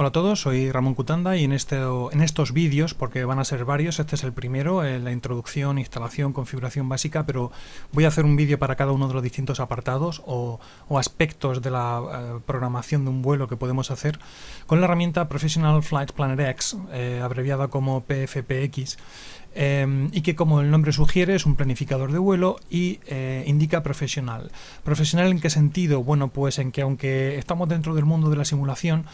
Hola a todos, soy Ramón Cutanda y en, este, en estos vídeos, porque van a ser varios, este es el primero, eh, la introducción, instalación, configuración básica, pero voy a hacer un vídeo para cada uno de los distintos apartados o, aspectos de la eh, programación de un vuelo que podemos hacer con la herramienta Professional Flight Planner X, eh, abreviada como PFPX, em, y que como el nombre sugiere es un planificador de vuelo y indica profesional. ¿Profesional en qué sentido? Bueno, pues en que aunque estamos dentro del mundo de la simulación,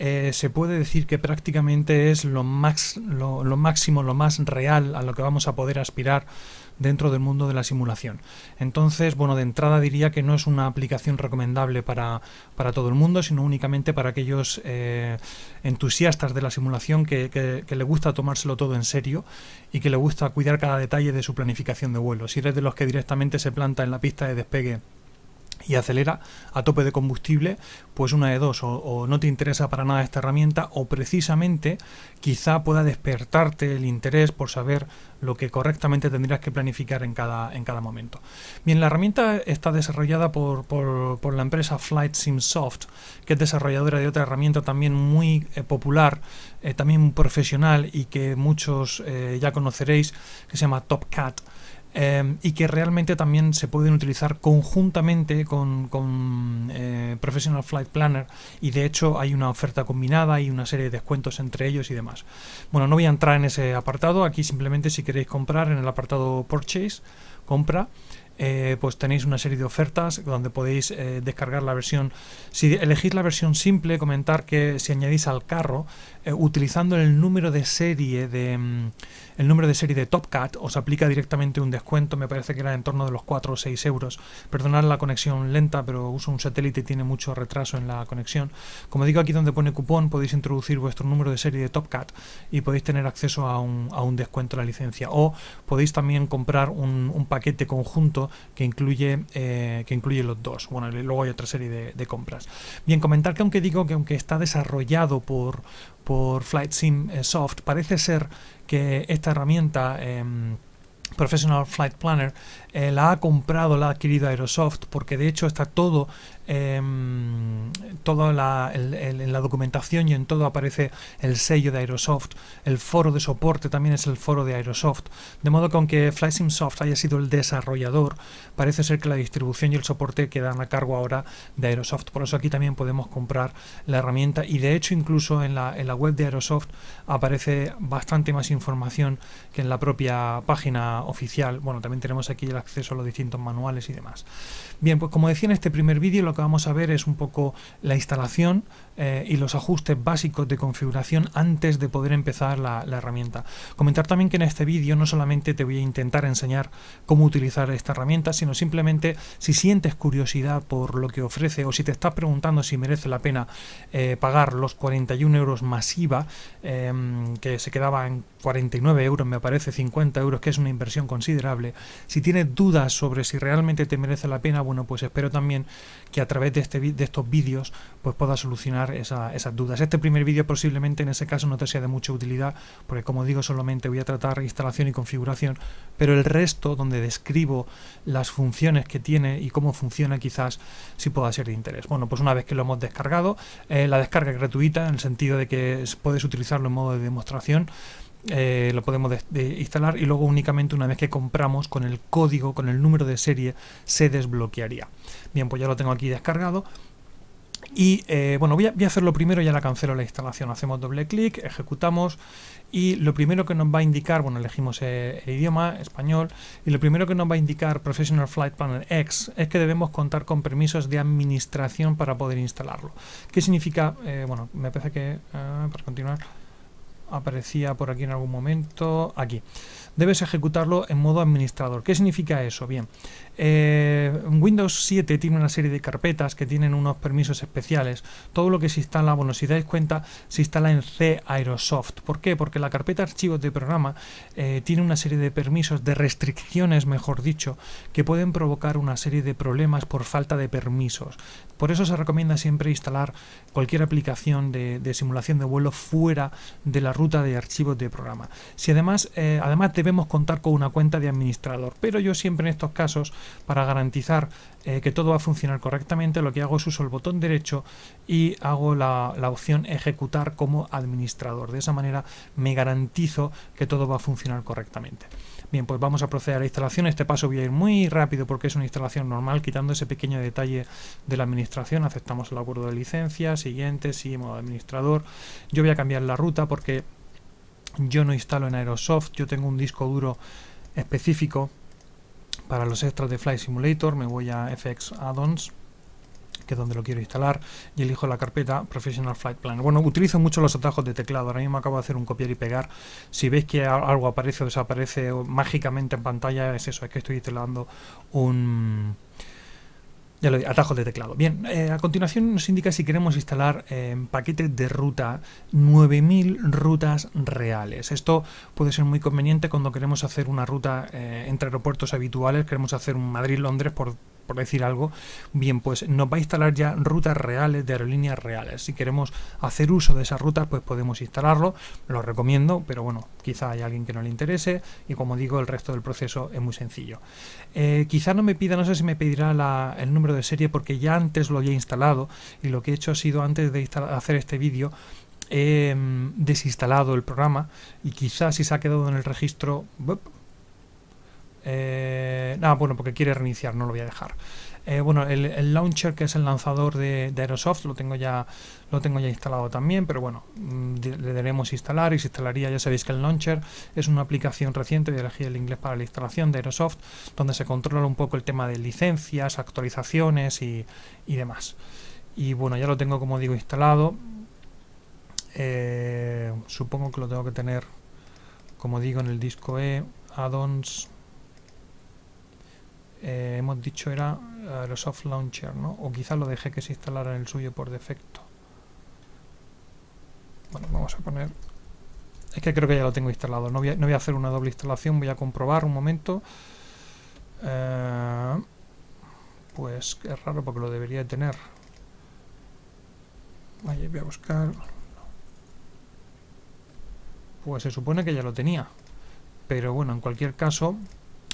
eh, se puede decir que prácticamente es lo, max, lo, máximo, lo más real a lo que vamos a poder aspirar dentro del mundo de la simulación. Entonces, bueno, de entrada diría que no es una aplicación recomendable para, todo el mundo, sino únicamente para aquellos eh, entusiastas de la simulación que, que, le gusta tomárselo todo en serio y que le gusta cuidar cada detalle de su planificación de vuelo. Si eres de los que directamente se planta en la pista de despegue y acelera a tope de combustible, pues una de dos, o, no te interesa para nada esta herramienta, o precisamente quizá pueda despertarte el interés por saber lo que correctamente tendrías que planificar en cada, en cada momento. Bien, la herramienta está desarrollada por, la empresa Flight Sim Soft, que es desarrolladora de otra herramienta también muy eh, popular, eh, también profesional y que muchos eh, ya conoceréis, que se llama TopCat. Em, y que realmente también se pueden utilizar conjuntamente con, con eh, Professional Flight Planner y de hecho hay una oferta combinada y una serie de descuentos entre ellos y demás. Bueno, no voy a entrar en ese apartado, aquí simplemente si queréis comprar en el apartado Purchase, compra, eh, pues tenéis una serie de ofertas donde podéis eh, descargar la versión. Si elegís la versión simple, comentar que si añadís al carro, utilizando el número de serie de, el número de serie de Topcat, os aplica directamente un descuento, me parece que era en torno de los 4 o 6 euros. Perdonad la conexión lenta, pero uso un satélite y tiene mucho retraso en la conexión. Como digo, aquí donde pone cupón podéis introducir vuestro número de serie de Topcat y podéis tener acceso a un, a un descuento de la licencia. O podéis también comprar un, paquete conjunto que incluye, eh, que incluye los dos. Bueno, luego hay otra serie de, compras. Bien, comentar que aunque digo que aunque está desarrollado por, por Flight Sim eh, Soft, parece ser que esta herramienta em, Professional Flight Planner eh, la ha comprado, la ha adquirido Aerosoft, porque de hecho está todo eh, todo la, en la documentación y en todo aparece el sello de Aerosoft, el foro de soporte también es el foro de Aerosoft, de modo que aunque FlySimSoft haya sido el desarrollador, parece ser que la distribución y el soporte quedan a cargo ahora de Aerosoft, por eso aquí también podemos comprar la herramienta y de hecho incluso en la, en la web de Aerosoft aparece bastante más información que en la propia página oficial, bueno también tenemos aquí el acceso a los distintos manuales y demás. Bien, pues como decía en este primer vídeo, lo vamos a ver es un poco la instalación eh, y los ajustes básicos de configuración antes de poder empezar la, herramienta. Comentar también que en este vídeo no solamente te voy a intentar enseñar cómo utilizar esta herramienta, sino simplemente si sientes curiosidad por lo que ofrece o si te estás preguntando si merece la pena eh, pagar los 41 euros masiva, em, que se quedaba en 49 euros, me parece 50 euros, que es una inversión considerable. Si tienes dudas sobre si realmente te merece la pena, bueno, pues espero también que a través de, este, de estos vídeos pues pueda solucionar esas dudas. Este primer vídeo posiblemente en ese caso no te sea de mucha utilidad porque como digo solamente voy a tratar instalación y configuración, pero el resto donde describo las funciones que tiene y cómo funciona quizás sí pueda ser de interés. Bueno, pues una vez que lo hemos descargado, eh, la descarga es gratuita en el sentido de que puedes utilizarlo en modo de demostración. Eh, lo podemos instalar y luego únicamente una vez que compramos con el código, con el número de serie, se desbloquearía. Bien, pues ya lo tengo aquí descargado. Y eh, bueno, voy a, hacer lo primero, ya la cancelo la instalación. Hacemos doble clic, ejecutamos y lo primero que nos va a indicar, bueno, elegimos e-, el idioma español y lo primero que nos va a indicar Professional Flight Panel X es que debemos contar con permisos de administración para poder instalarlo. ¿Qué significa? Eh, bueno, me parece que, ah, para continuar, aparecía por aquí en algún momento, aquí. Debes ejecutarlo en modo administrador. ¿Qué significa eso? Bien, eh, Windows 7 tiene una serie de carpetas que tienen unos permisos especiales. Todo lo que se instala, bueno, si dais cuenta, se instala en C Aerosoft. ¿Por qué? Porque la carpeta archivos de programa eh, tiene una serie de permisos, de restricciones, mejor dicho, que pueden provocar una serie de problemas por falta de permisos. Por eso se recomienda siempre instalar cualquier aplicación de, simulación de vuelo fuera de la ruta de archivos de programa. Si además, eh, además debemos contar con una cuenta de administrador, pero yo siempre en estos casos para garantizar eh, que todo va a funcionar correctamente, lo que hago es uso el botón derecho y hago la, opción ejecutar como administrador. De esa manera me garantizo que todo va a funcionar correctamente. Bien, pues vamos a proceder a la instalación. Este paso voy a ir muy rápido porque es una instalación normal, quitando ese pequeño detalle de la administración. Aceptamos el acuerdo de licencia, siguiente, sí, modo administrador. Yo voy a cambiar la ruta porque yo no instalo en Aerosoft, yo tengo un disco duro específico para los extras de Flight Simulator me voy a FX Addons, que es donde lo quiero instalar, y elijo la carpeta Professional Flight Planner. Bueno, utilizo mucho los atajos de teclado, ahora mismo acabo de hacer un copiar y pegar. Si veis que algo aparece o desaparece mágicamente en pantalla, es eso, es que estoy instalando un ya lo atajos de teclado. Bien, eh, a continuación nos indica si queremos instalar eh, en paquete de ruta 9000 rutas reales. Esto puede ser muy conveniente cuando queremos hacer una ruta eh, entre aeropuertos habituales, queremos hacer un Madrid-Londres por por decir algo, bien, pues nos va a instalar ya rutas reales de aerolíneas reales. Si queremos hacer uso de esas rutas, pues podemos instalarlo, lo recomiendo, pero bueno, quizá hay alguien que no le interese y como digo, el resto del proceso es muy sencillo. Eh, quizá no me pida, no sé si me pedirá el número de serie porque ya antes lo había instalado y lo que he hecho ha sido antes de hacer este vídeo he mm, desinstalado el programa y quizá si se ha quedado en el registro eh, ah, bueno, porque quiere reiniciar, no lo voy a dejar. Eh, bueno, el, launcher que es el lanzador de, Aerosoft lo tengo ya lo tengo ya instalado también, pero bueno, mm, le daremos instalar y se instalaría, ya sabéis que el launcher es una aplicación reciente, voy a elegir el inglés para la instalación de Aerosoft, donde se controla un poco el tema de licencias, actualizaciones y, demás. Y bueno, ya lo tengo como digo instalado. Eh, supongo que lo tengo que tener, como digo, en el disco E, addons, eh, hemos dicho era el eh, soft launcher, ¿no? O quizás lo dejé que se instalara en el suyo por defecto. Bueno, vamos a poner... Es que creo que ya lo tengo instalado. No voy a, hacer una doble instalación. Voy a comprobar un momento. Eh, pues es raro porque lo debería de tener. Vaya, voy a buscar. Pues se supone que ya lo tenía. Pero bueno, en cualquier caso,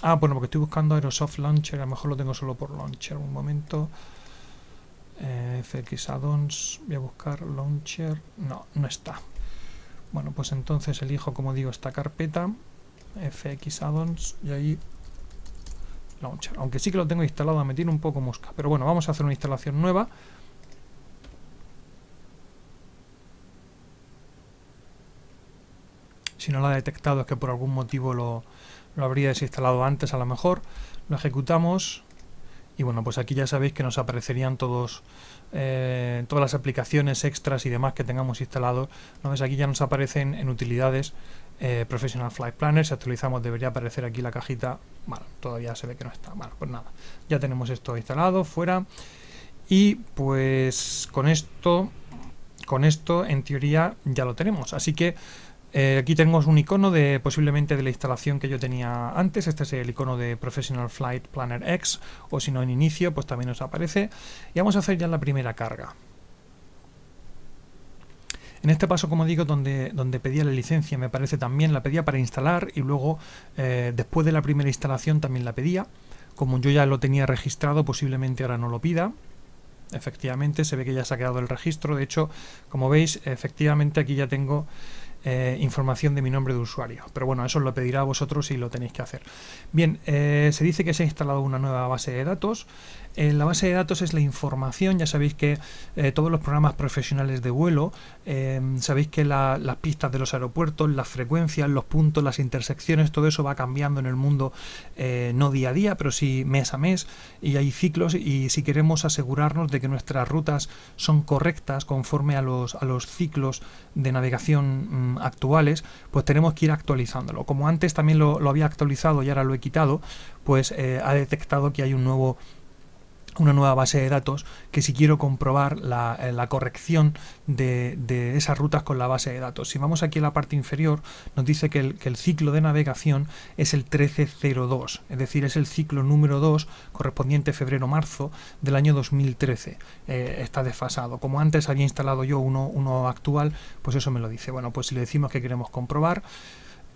Ah, bueno, porque estoy buscando Aerosoft Launcher. A lo mejor lo tengo solo por Launcher. Un momento. Eh, FX Addons. Voy a buscar Launcher. No, no está. Bueno, pues entonces elijo, como digo, esta carpeta. FX Addons. Y ahí Launcher. Aunque sí que lo tengo instalado me tiene un poco mosca. Pero bueno, vamos a hacer una instalación nueva. si no lo ha detectado es que por algún motivo lo, lo habría desinstalado antes a lo mejor. Lo ejecutamos y bueno, pues aquí ya sabéis que nos aparecerían todos eh, todas las aplicaciones extras y demás que tengamos instalados. ¿no ves? Aquí ya nos aparecen en utilidades eh, Professional Flight Planner. Si actualizamos debería aparecer aquí la cajita. Bueno, todavía se ve que no está. Bueno, pues nada. Ya tenemos esto instalado, fuera. Y pues con esto, con esto en teoría ya lo tenemos. Así que eh, aquí tenemos un icono de posiblemente de la instalación que yo tenía antes. Este es el icono de Professional Flight Planner X, o si no en inicio, pues también nos aparece. Y vamos a hacer ya la primera carga. En este paso, como digo, donde, donde pedía la licencia, me parece también la pedía para instalar y luego, eh, después de la primera instalación, también la pedía. Como yo ya lo tenía registrado, posiblemente ahora no lo pida. Efectivamente, se ve que ya se ha quedado el registro. De hecho, como veis, efectivamente aquí ya tengo eh, información de mi nombre de usuario. Pero bueno, eso lo pedirá a vosotros si lo tenéis que hacer. Bien, eh, se dice que se ha instalado una nueva base de datos la base de datos es la información, ya sabéis que eh, todos los programas profesionales de vuelo, em, sabéis que las pistas de los aeropuertos, las frecuencias, los puntos, las intersecciones, todo eso va cambiando en el mundo, eh, no día a día, pero sí mes a mes, y hay ciclos, y si queremos asegurarnos de que nuestras rutas son correctas conforme a los, a los ciclos de navegación mm, actuales, pues tenemos que ir actualizándolo. Como antes también lo, había actualizado y ahora lo he quitado, pues eh, ha detectado que hay un nuevo una nueva base de datos que si quiero comprobar la, eh, corrección de, esas rutas con la base de datos. Si vamos aquí a la parte inferior, nos dice que el, ciclo de navegación es el 1302, es decir, es el ciclo número 2 correspondiente febrero-marzo del año 2013. Eh, está desfasado. Como antes había instalado yo uno, uno actual, pues eso me lo dice. Bueno, pues si le decimos que queremos comprobar,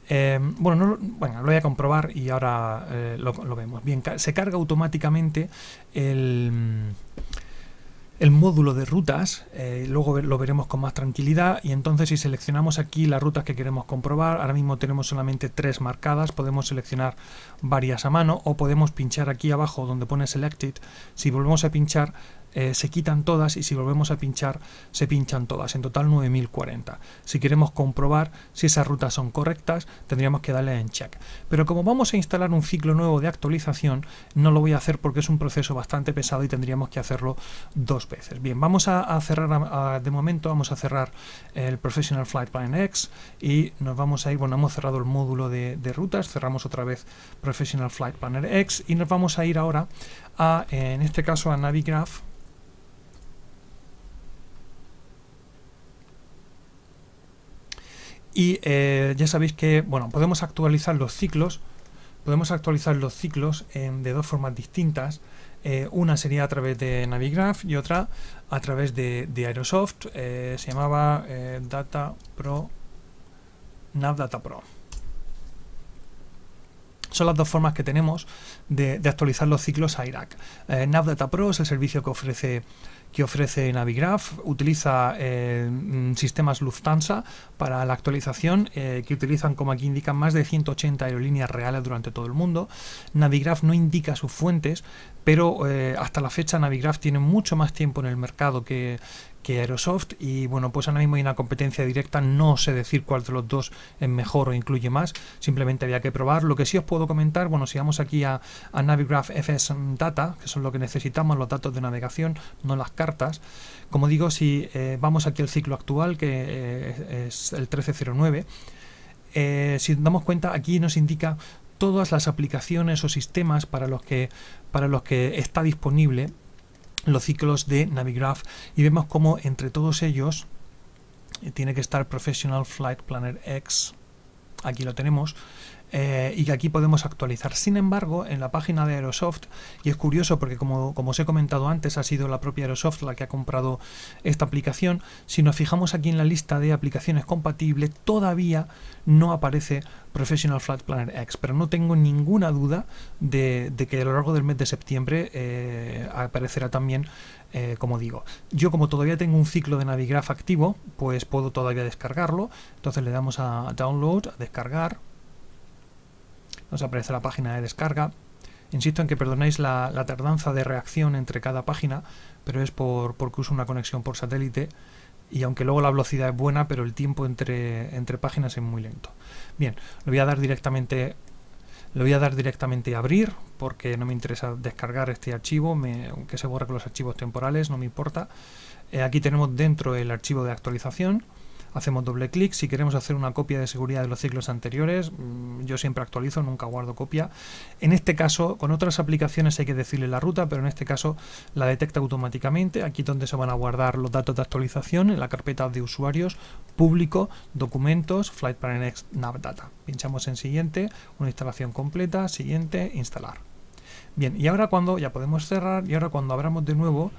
Em, bueno, lo voy a comprobar y ahora eh, lo, vemos. Bien, se carga automáticamente el, módulo de rutas, eh, luego lo veremos con más tranquilidad y entonces si seleccionamos aquí las rutas que queremos comprobar, ahora mismo tenemos solamente tres marcadas, podemos seleccionar varias a mano o podemos pinchar aquí abajo donde pone Selected, si volvemos a pinchar eh, se quitan todas y si volvemos a pinchar se pinchan todas, en total 9040. Si queremos comprobar si esas rutas son correctas tendríamos que darle en check. Pero como vamos a instalar un ciclo nuevo de actualización no lo voy a hacer porque es un proceso bastante pesado y tendríamos que hacerlo dos veces. Bien, vamos a, cerrar, de momento vamos a cerrar el Professional Flight Planner X y nos vamos a ir, bueno, hemos cerrado el módulo de, rutas, cerramos otra vez Professional Flight Planner X y nos vamos a ir ahora a, en este caso, a Navigraph Y eh, ya sabéis que, bueno, podemos actualizar los ciclos, podemos actualizar los ciclos de dos formas distintas. Eh, una sería a través de Navigraph y otra a través de, de Aerosoft. Eh, se llamaba Data Pro, Nav Pro. Son las dos formas que tenemos de, actualizar los ciclos a Irak. Eh, NavData Pro es el servicio que ofrece que ofrece Navigraph, utiliza eh, sistemas Lufthansa para la actualización, eh, que utilizan, como aquí indican, más de 180 aerolíneas reales durante todo el mundo. Navigraph no indica sus fuentes, pero eh, hasta la fecha Navigraph tiene mucho más tiempo en el mercado que, Aerosoft y bueno, pues ahora mismo hay una competencia directa, no sé decir cuál de los dos es mejor o incluye más, simplemente había que probar. Lo que sí os puedo comentar, bueno, si vamos aquí a, Navigraph FS Data, que son lo que necesitamos, los datos de navegación, no las cartas, como digo, si eh, vamos aquí al ciclo actual, que eh, es el 1309, eh, si damos cuenta, aquí nos indica todas las aplicaciones o sistemas para los que, para los que está disponible los ciclos de Navigraph y vemos como entre todos ellos eh, tiene que estar Professional Flight Planner X. Aquí lo tenemos eh, y que aquí podemos actualizar. Sin embargo, en la página de Aerosoft, y es curioso porque como, os he comentado antes, ha sido la propia Aerosoft la que ha comprado esta aplicación, si nos fijamos aquí en la lista de aplicaciones compatibles, todavía no aparece Professional Flight Planner X, pero no tengo ninguna duda de, que a lo largo del mes de septiembre eh, aparecerá también, eh, como digo. Yo como todavía tengo un ciclo de Navigraph activo, pues puedo todavía descargarlo, entonces le damos a Download, a descargar, nos aparece la página de descarga. Insisto en que perdonéis la, tardanza de reacción entre cada página, pero es por, porque uso una conexión por satélite y aunque luego la velocidad es buena, pero el tiempo entre, entre páginas es muy lento. Bien, lo voy a dar directamente lo voy a dar directamente a abrir porque no me interesa descargar este archivo, aunque se borra con los archivos temporales, no me importa. Eh, aquí tenemos dentro el archivo de actualización hacemos doble clic. Si queremos hacer una copia de seguridad de los ciclos anteriores, mm, yo siempre actualizo, nunca guardo copia. En este caso, con otras aplicaciones hay que decirle la ruta, pero en este caso la detecta automáticamente. Aquí es donde se van a guardar los datos de actualización en la carpeta de usuarios, público, documentos, Flight Planner Nav Navdata. Pinchamos en siguiente, una instalación completa, siguiente, instalar. Bien, y ahora cuando ya podemos cerrar y ahora cuando abramos de nuevo,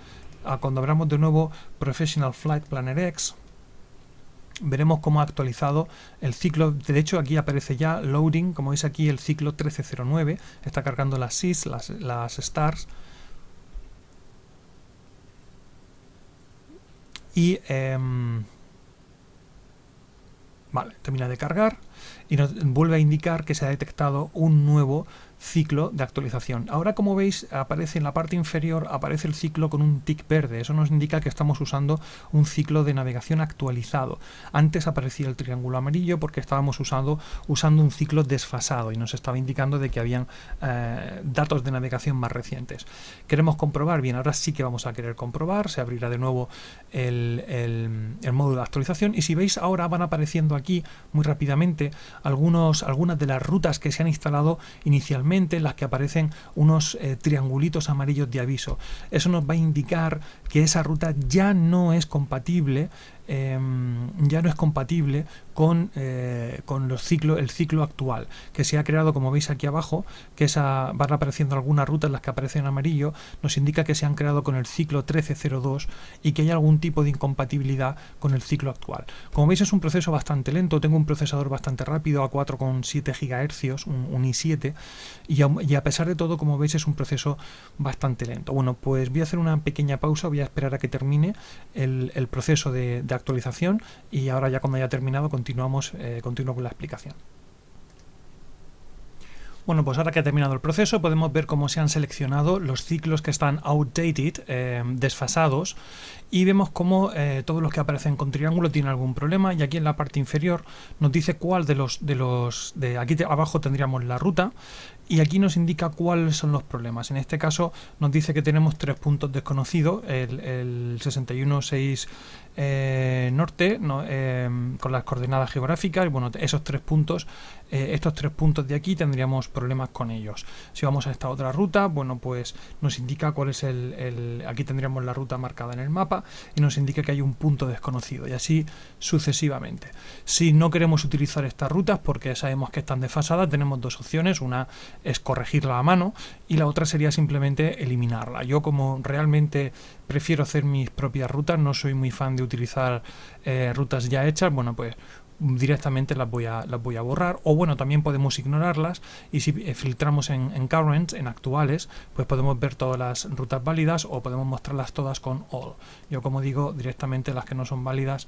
ah, cuando abramos de nuevo Professional Flight Planner X, veremos cómo ha actualizado el ciclo. De hecho, aquí aparece ya loading, como veis aquí el ciclo 1309, está cargando las SIS, las, stars. Y em, vale, termina de cargar y nos vuelve a indicar que se ha detectado un nuevo ciclo de actualización. Ahora como veis aparece en la parte inferior aparece el ciclo con un tick verde, eso nos indica que estamos usando un ciclo de navegación actualizado. Antes aparecía el triángulo amarillo porque estábamos usando, usando un ciclo desfasado y nos estaba indicando de que habían eh, datos de navegación más recientes. Queremos comprobar, bien, ahora sí que vamos a querer comprobar, se abrirá de nuevo el, el, módulo de actualización y si veis ahora van apareciendo aquí muy rápidamente algunos, algunas de las rutas que se han instalado inicialmente en las que aparecen unos eh, triangulitos amarillos de aviso. Eso nos va a indicar que esa ruta ya no es compatible Em, ya no es compatible con, eh, los el ciclo actual, que se ha creado, como veis aquí abajo, que esa, van apareciendo algunas rutas, las que aparecen en amarillo, nos indica que se han creado con el ciclo 1302 y que hay algún tipo de incompatibilidad con el ciclo actual. Como veis es un proceso bastante lento, tengo un procesador bastante rápido a 4,7 GHz, un, i7, y a, pesar de todo, como veis, es un proceso bastante lento. Bueno, pues voy a hacer una pequeña pausa, voy a esperar a que termine el, proceso de, de actualización y ahora ya cuando haya terminado continuamos eh, continuo con la explicación. Bueno, pues ahora que ha terminado el proceso podemos ver cómo se han seleccionado los ciclos que están outdated, eh, desfasados, y vemos cómo eh, todos los que aparecen con triángulo tienen algún problema y aquí en la parte inferior nos dice cuál de los de los de aquí abajo tendríamos la ruta y aquí nos indica cuáles son los problemas. En este caso nos dice que tenemos tres puntos desconocidos, el, el 616 eh, norte, eh, con las coordenadas geográficas, y bueno, esos tres puntos, eh, estos tres puntos de aquí tendríamos problemas con ellos. Si vamos a esta otra ruta, bueno, pues nos indica cuál es el, el, aquí tendríamos la ruta marcada en el mapa y nos indica que hay un punto desconocido y así sucesivamente. Si no queremos utilizar estas rutas porque sabemos que están desfasadas, tenemos dos opciones, una es corregirla a mano y la otra sería simplemente eliminarla. Yo como realmente prefiero hacer mis propias rutas, no soy muy fan de utilizar eh, rutas ya hechas, bueno, pues directamente las voy, a, las voy a borrar o bueno también podemos ignorarlas y si eh, filtramos en, en currents en actuales pues podemos ver todas las rutas válidas o podemos mostrarlas todas con all yo como digo directamente las que no son válidas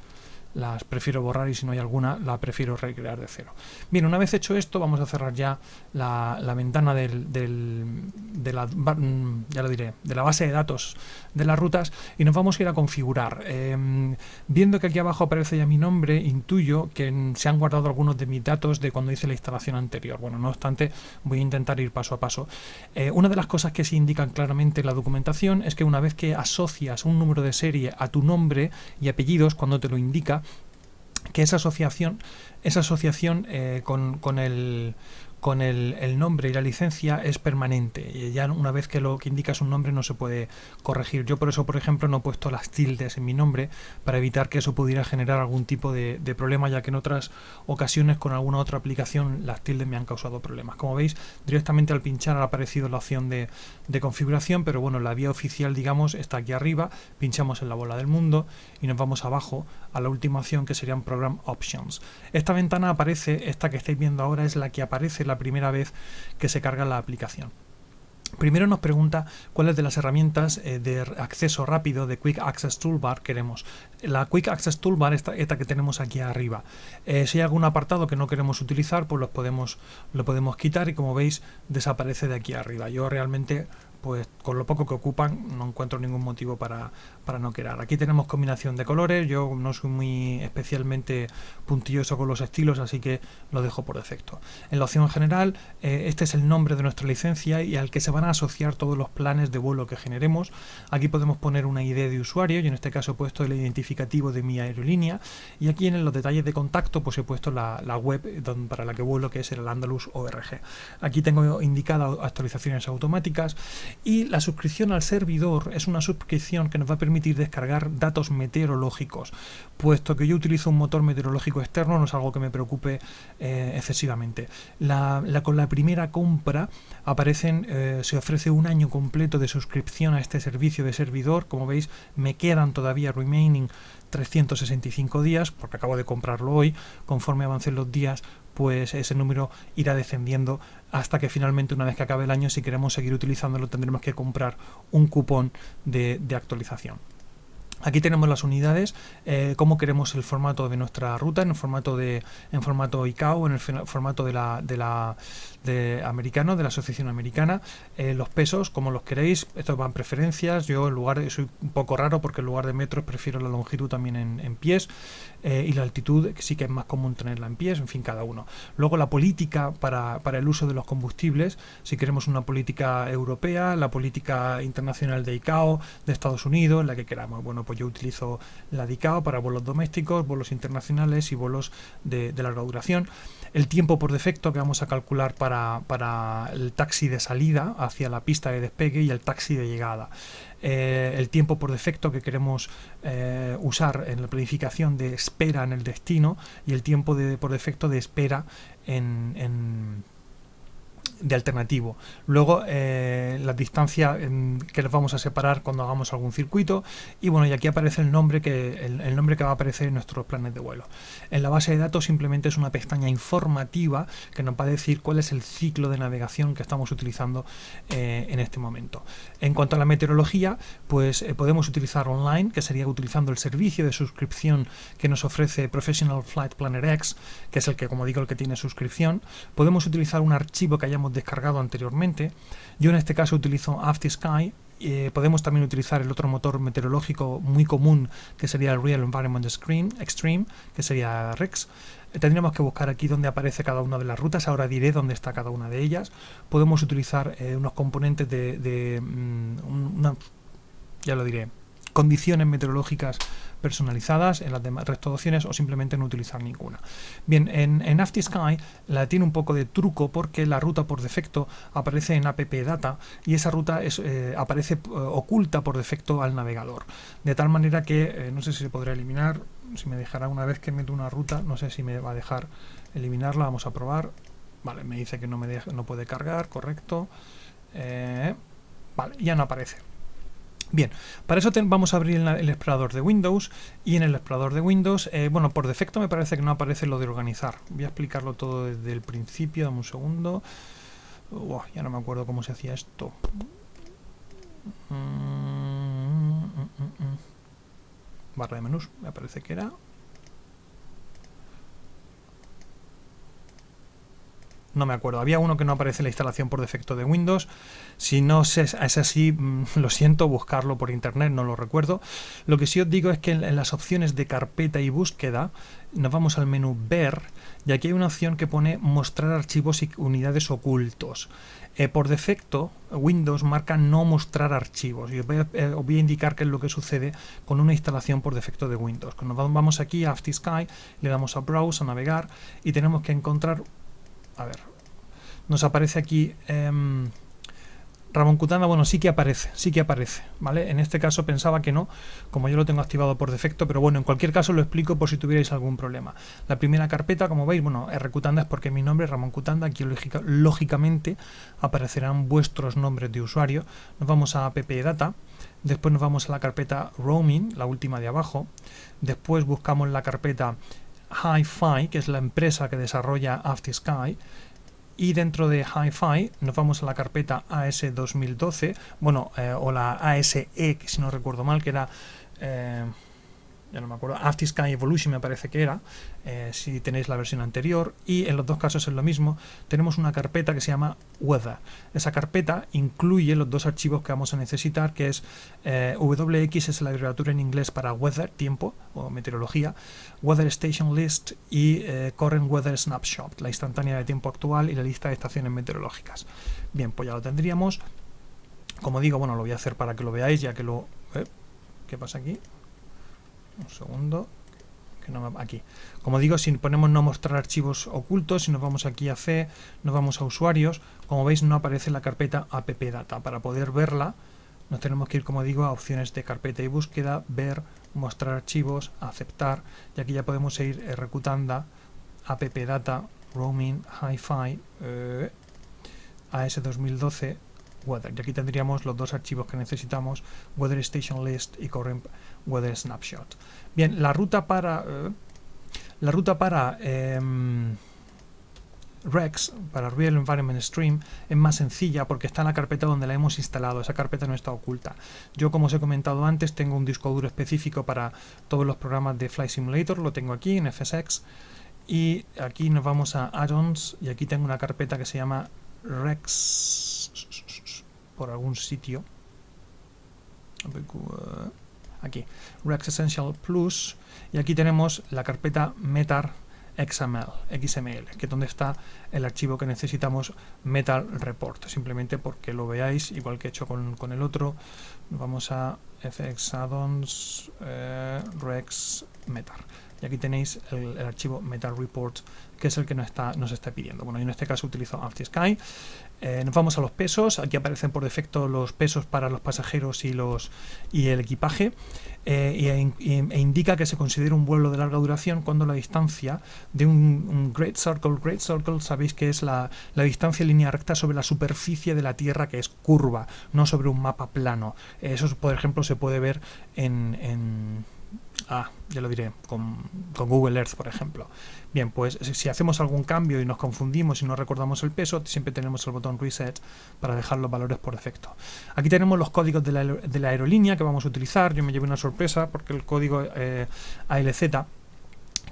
las prefiero borrar y si no hay alguna la prefiero recrear de cero. Bien, una vez hecho esto vamos a cerrar ya la, ventana del, de, la, mm, ya lo diré, de la base de datos de las rutas y nos vamos a ir a configurar. Em, viendo que aquí abajo aparece ya mi nombre, intuyo que se han guardado algunos de mis datos de cuando hice la instalación anterior. Bueno, no obstante, voy a intentar ir paso a paso. Eh, una de las cosas que se indican claramente en la documentación es que una vez que asocias un número de serie a tu nombre y apellidos, cuando te lo indica, que esa asociación, esa asociación eh, con, con, el, con el, nombre y la licencia es permanente. Y ya una vez que lo que indica es un nombre no se puede corregir. Yo por eso, por ejemplo, no he puesto las tildes en mi nombre para evitar que eso pudiera generar algún tipo de, problema, ya que en otras ocasiones con alguna otra aplicación las tildes me han causado problemas. Como veis, directamente al pinchar ha aparecido la opción de, de configuración, pero bueno, la vía oficial, digamos, está aquí arriba. Pinchamos en la bola del mundo y nos vamos abajo a la última opción que serían Program Options. Esta ventana aparece, esta que estáis viendo ahora es la que aparece primera vez que se carga la aplicación. Primero nos pregunta cuáles de las herramientas eh, de acceso rápido de Quick Access Toolbar queremos. La Quick Access Toolbar, esta, esta que tenemos aquí arriba. Eh, si hay algún apartado que no queremos utilizar, pues los podemos, lo podemos quitar y como veis desaparece de aquí arriba. Yo realmente pues con lo poco que ocupan no encuentro ningún motivo para, para no querer. Aquí tenemos combinación de colores, yo no soy muy especialmente puntilloso con los estilos, así que lo dejo por defecto. En la opción general, eh, este es el nombre de nuestra licencia y al que se van a asociar todos los planes de vuelo que generemos. Aquí podemos poner una idea de usuario, yo en este caso he puesto el identificativo de mi aerolínea y aquí en los detalles de contacto pues he puesto la, web para la que vuelo que es el Andalus ORG. Aquí tengo indicadas actualizaciones automáticas y la suscripción al servidor es una suscripción que nos va a permitir descargar datos meteorológicos, puesto que yo utilizo un motor meteorológico externo, no es algo que me preocupe eh, excesivamente. La, con la primera compra aparecen, eh, se ofrece un año completo de suscripción a este servicio de servidor, como veis me quedan todavía remaining 365 días, porque acabo de comprarlo hoy, conforme avancen los días, pues ese número irá descendiendo hasta que finalmente una vez que acabe el año, si queremos seguir utilizándolo, tendremos que comprar un cupón de, de actualización. Aquí tenemos las unidades, eh, cómo queremos el formato de nuestra ruta, en formato de en formato ICAO, en el formato de la, de la de americano, de la asociación americana, eh, los pesos, como los queréis, estos van preferencias, yo en lugar soy un poco raro porque en lugar de metros prefiero la longitud también en, pies eh, y la altitud que sí que es más común tenerla en pies, en fin, cada uno. Luego la política para, el uso de los combustibles, si queremos una política europea, la política internacional de ICAO, de Estados Unidos, la que queramos. Bueno, pues pues yo utilizo la DICAO para vuelos domésticos, vuelos internacionales y vuelos de, larga duración. El tiempo por defecto que vamos a calcular para, el taxi de salida hacia la pista de despegue y el taxi de llegada. Eh, el tiempo por defecto que queremos eh, usar en la planificación de espera en el destino y el tiempo de, por defecto de espera en de alternativo. Luego eh, la distancia em, que nos vamos a separar cuando hagamos algún circuito. Y bueno, y aquí aparece el nombre que, el, nombre que va a aparecer en nuestros planes de vuelo. En la base de datos simplemente es una pestaña informativa que nos va a decir cuál es el ciclo de navegación que estamos utilizando eh, en este momento. En cuanto a la meteorología, pues eh, podemos utilizar online, que sería utilizando el servicio de suscripción que nos ofrece Professional Flight Planner X, que es el que, como digo, el que tiene suscripción. Podemos utilizar un archivo que hayamos descargado anteriormente. Yo en este caso utilizo After Sky eh, podemos también utilizar el otro motor meteorológico muy común que sería el Real Environment Screen, Extreme, que sería REX. Eh, tendríamos que buscar aquí donde aparece cada una de las rutas, ahora diré dónde está cada una de ellas. Podemos utilizar eh, unos componentes de, mm, una, ya lo diré, condiciones meteorológicas personalizadas en las demás opciones o simplemente no utilizar ninguna. Bien, en, en Sky la tiene un poco de truco porque la ruta por defecto aparece en app data y esa ruta eh, aparece eh, oculta por defecto al navegador. De tal manera que eh, no sé si se podrá eliminar, si me dejará una vez que meto una ruta, no sé si me va a dejar eliminarla, vamos a probar. Vale, me dice que no, me no puede cargar, correcto. vale, ya no aparece. Bien, para eso vamos a abrir el, explorador de Windows y en el explorador de Windows, eh, bueno, por defecto me parece que no aparece lo de organizar. Voy a explicarlo todo desde el principio, dame un segundo. ya no me acuerdo cómo se hacía esto. Mm, mm, mm, Barra de menús, me parece que era. no me acuerdo. Había uno que no aparece en la instalación por defecto de Windows. Si no es así, mm, lo siento, buscarlo por internet, no lo recuerdo. Lo que sí os digo es que en las opciones de carpeta y búsqueda, nos vamos al menú ver y aquí hay una opción que pone mostrar archivos y unidades ocultos. Eh, por defecto, Windows marca no mostrar archivos. Y eh, os voy, a, indicar qué es lo que sucede con una instalación por defecto de Windows. Cuando vamos aquí a Sky le damos a Browse, a navegar y tenemos que encontrar a ver, nos aparece aquí... Em, Ramón Cutanda, bueno, sí que aparece, sí que aparece, ¿vale? En este caso pensaba que no, como yo lo tengo activado por defecto, pero bueno, en cualquier caso lo explico por si tuvierais algún problema. La primera carpeta, como veis, bueno, Rcutanda es porque mi nombre es Ramón Cutanda, aquí lógicamente aparecerán vuestros nombres de usuario. Nos vamos a Data. después nos vamos a la carpeta roaming, la última de abajo, después buscamos la carpeta Hi-Fi, que es la empresa que desarrolla Sky, y dentro de Hi-Fi nos vamos a la carpeta AS 2012, bueno, eh, o la ASX e, si no recuerdo mal, que era... Eh, ya no me acuerdo, After Sky Evolution me parece que era, eh, si tenéis la versión anterior, y en los dos casos es lo mismo, tenemos una carpeta que se llama Weather. Esa carpeta incluye los dos archivos que vamos a necesitar, que es eh, WX es la abreviatura en inglés para Weather, tiempo o meteorología, Weather Station List y eh, Current Weather Snapshot, la instantánea de tiempo actual y la lista de estaciones meteorológicas. Bien, pues ya lo tendríamos. Como digo, bueno, lo voy a hacer para que lo veáis, ya que lo... ¿Qué pasa aquí? Un segundo. Que aquí. Como digo, si ponemos no mostrar archivos ocultos, si nos vamos aquí a C, nos vamos a usuarios, como veis no aparece la carpeta appdata. Para poder verla, nos tenemos que ir, como digo, a opciones de carpeta y búsqueda, ver, mostrar archivos, aceptar, y aquí ya podemos ir eh, app appdata, roaming, hi-fi, eh, AS 2012, y aquí tendríamos los dos archivos que necesitamos, Weather Station List y Current Weather Snapshot. Bien, la ruta para... Eh, la ruta para... Em, Rex para Real Environment Stream es más sencilla porque está en la carpeta donde la hemos instalado, esa carpeta no está oculta. Yo como os he comentado antes tengo un disco duro específico para todos los programas de Flight Simulator, lo tengo aquí en FSX y aquí nos vamos a add y aquí tengo una carpeta que se llama Rex por algún sitio. Aquí, Rex Essential Plus. Y aquí tenemos la carpeta metar XML, XML, que es donde está el archivo que necesitamos Metal Report. Simplemente porque lo veáis, igual que he hecho con, con el otro, vamos a fx addons eh, rex metar y aquí tenéis el, archivo metal report que es el que nos está, nos está pidiendo. Bueno, yo en este caso utilizo After Sky. Eh, nos vamos a los pesos. Aquí aparecen por defecto los pesos para los pasajeros y, los, y el equipaje. Eh, e, e, indica que se considera un vuelo de larga duración cuando la distancia de un, Great Circle, Great Circle sabéis que es la, distancia en línea recta sobre la superficie de la Tierra que es curva, no sobre un mapa plano. Eso, por ejemplo, se puede ver en Ah, ya lo diré, con, Google Earth, por ejemplo. Bien, pues si hacemos algún cambio y nos confundimos y no recordamos el peso, siempre tenemos el botón Reset para dejar los valores por defecto. Aquí tenemos los códigos de la, aerolínea que vamos a utilizar. Yo me llevé una sorpresa porque el código eh, ALZ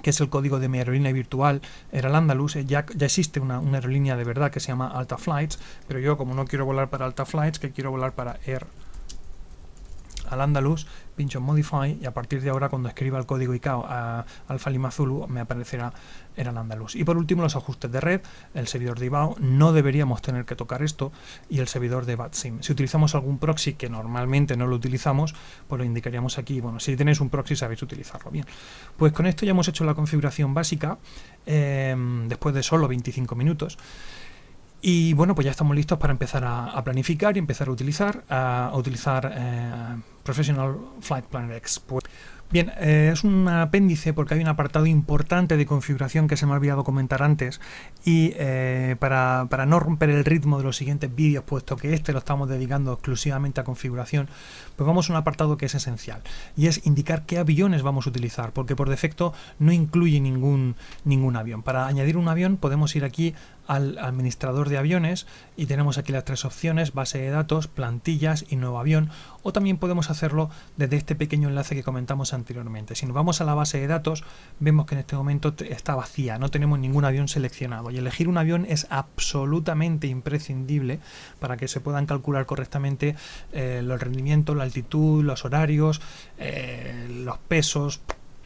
que es el código de mi aerolínea virtual, era el Andalus, eh, ya, existe una, una, aerolínea de verdad que se llama Alta Flights, pero yo como no quiero volar para Alta Flights, que quiero volar para Air al Andalus, pincho Modify y a partir de ahora cuando escriba el código ICAO a Alfa me aparecerá en el Andalus. Y por último los ajustes de red, el servidor de IBAO, no deberíamos tener que tocar esto y el servidor de BATSIM. Si utilizamos algún proxy que normalmente no lo utilizamos, pues lo indicaríamos aquí. Bueno, si tenéis un proxy sabéis utilizarlo bien. Pues con esto ya hemos hecho la configuración básica eh, después de solo 25 minutos. Y bueno, pues ya estamos listos para empezar a, planificar y empezar a utilizar, a, utilizar eh, Professional Flight Planner X. Bien, eh, es un apéndice porque hay un apartado importante de configuración que se me ha olvidado comentar antes y eh, para, no romper el ritmo de los siguientes vídeos, puesto que este lo estamos dedicando exclusivamente a configuración, pues vamos a un apartado que es esencial y es indicar qué aviones vamos a utilizar, porque por defecto no incluye ningún, ningún avión. Para añadir un avión podemos ir aquí al administrador de aviones y tenemos aquí las tres opciones, base de datos, plantillas y nuevo avión, o también podemos hacerlo desde este pequeño enlace que comentamos anteriormente. Si nos vamos a la base de datos, vemos que en este momento está vacía, no tenemos ningún avión seleccionado y elegir un avión es absolutamente imprescindible para que se puedan calcular correctamente eh, los rendimientos, la altitud, los horarios, eh, los pesos,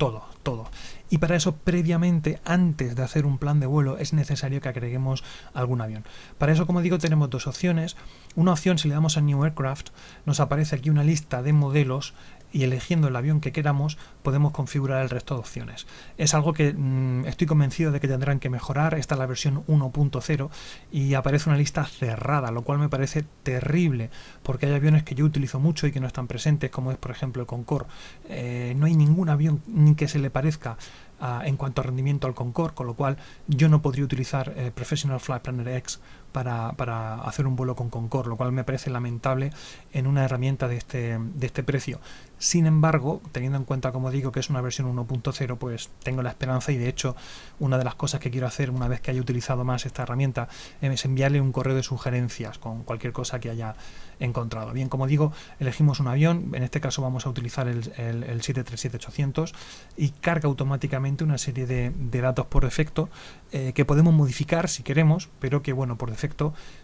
todo, todo. Y para eso, previamente, antes de hacer un plan de vuelo, es necesario que agreguemos algún avión. Para eso, como digo, tenemos dos opciones. Una opción, si le damos a New Aircraft, nos aparece aquí una lista de modelos y eligiendo el avión que queramos podemos configurar el resto de opciones. Es algo que mm, estoy convencido de que tendrán que mejorar. Esta es la versión 1.0 y aparece una lista cerrada, lo cual me parece terrible porque hay aviones que yo utilizo mucho y que no están presentes, como es por ejemplo el Concorde. Eh, no hay ningún avión ni que se le parezca ah, en cuanto a rendimiento al Concorde, con lo cual yo no podría utilizar eh, Professional Flight Planner X para, hacer un vuelo con concord lo cual me parece lamentable en una herramienta este, de este, precio. Sin embargo, teniendo en cuenta, como digo, que es una versión 1.0, pues tengo la esperanza y de hecho una de las cosas que quiero hacer una vez que haya utilizado más esta herramienta eh, es enviarle un correo de sugerencias con cualquier cosa que haya encontrado. Bien, como digo, elegimos un avión, en este caso vamos a utilizar el, 737-800 y carga automáticamente una serie de, datos por defecto eh, que podemos modificar si queremos, pero que bueno, por defecto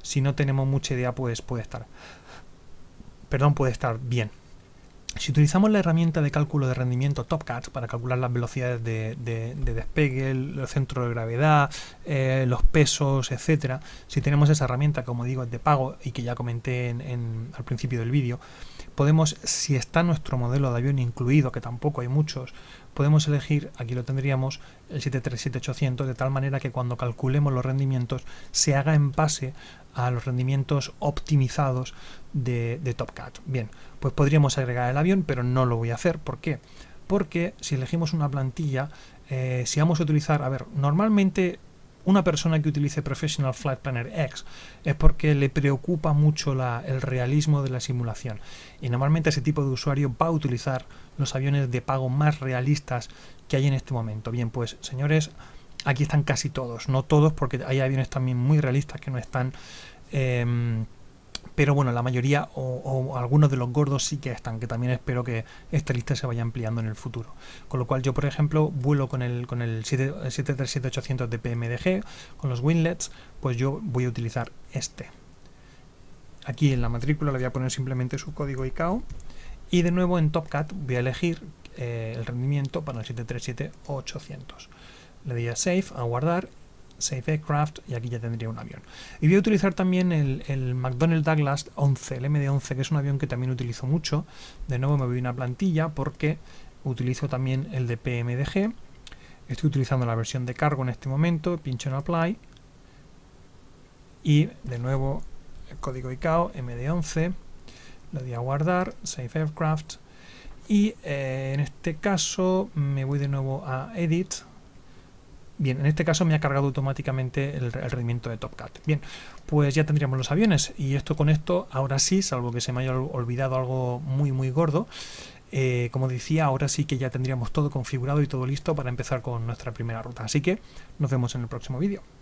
si no tenemos mucha idea, pues puede estar. Perdón, puede estar bien. Si utilizamos la herramienta de cálculo de rendimiento TopCat para calcular las velocidades de, despegue, el centro de gravedad, eh, los pesos, etcétera, si tenemos esa herramienta, como digo, de pago y que ya comenté al principio del vídeo, Podemos, si está nuestro modelo de avión incluido, que tampoco hay muchos, podemos elegir, aquí lo tendríamos, el 737-800, de tal manera que cuando calculemos los rendimientos se haga en base a los rendimientos optimizados de, de TopCat. Bien, pues podríamos agregar el avión, pero no lo voy a hacer. ¿Por qué? Porque si elegimos una plantilla, eh, si vamos a utilizar, a ver, normalmente una persona que utilice Professional Flight Planner X es porque le preocupa mucho el realismo de la simulación. Y normalmente ese tipo de usuario va a utilizar los aviones de pago más realistas que hay en este momento. Bien, pues señores, aquí están casi todos. No todos, porque hay aviones también muy realistas que no están... Em, pero bueno, la mayoría o, algunos de los gordos sí que están, que también espero que esta lista se vaya ampliando en el futuro. Con lo cual yo, por ejemplo, vuelo con el, con el 737-800 de PMDG, con los winlets, pues yo voy a utilizar este. Aquí en la matrícula le voy a poner simplemente su código ICAO. Y de nuevo en TopCat voy a elegir eh, el rendimiento para el 737-800. Le doy a Save, a guardar Safe aircraft y aquí ya tendría un avión. Y voy a utilizar también el, McDonnell Douglas 11, el MD-11, que es un avión que también utilizo mucho. De nuevo me voy a una plantilla porque utilizo también el de PMDG. Estoy utilizando la versión de cargo en este momento, pincho en Apply. Y de nuevo el código ICAO MD-11. Le doy a guardar, Save Aircraft. Y eh, en este caso me voy de nuevo a Edit, Bien, en este caso me ha cargado automáticamente el, rendimiento de TopCat. Bien, pues ya tendríamos los aviones y esto con esto, ahora sí, salvo que se me haya olvidado algo muy muy gordo, eh, como decía, ahora sí que ya tendríamos todo configurado y todo listo para empezar con nuestra primera ruta. Así que nos vemos en el próximo vídeo.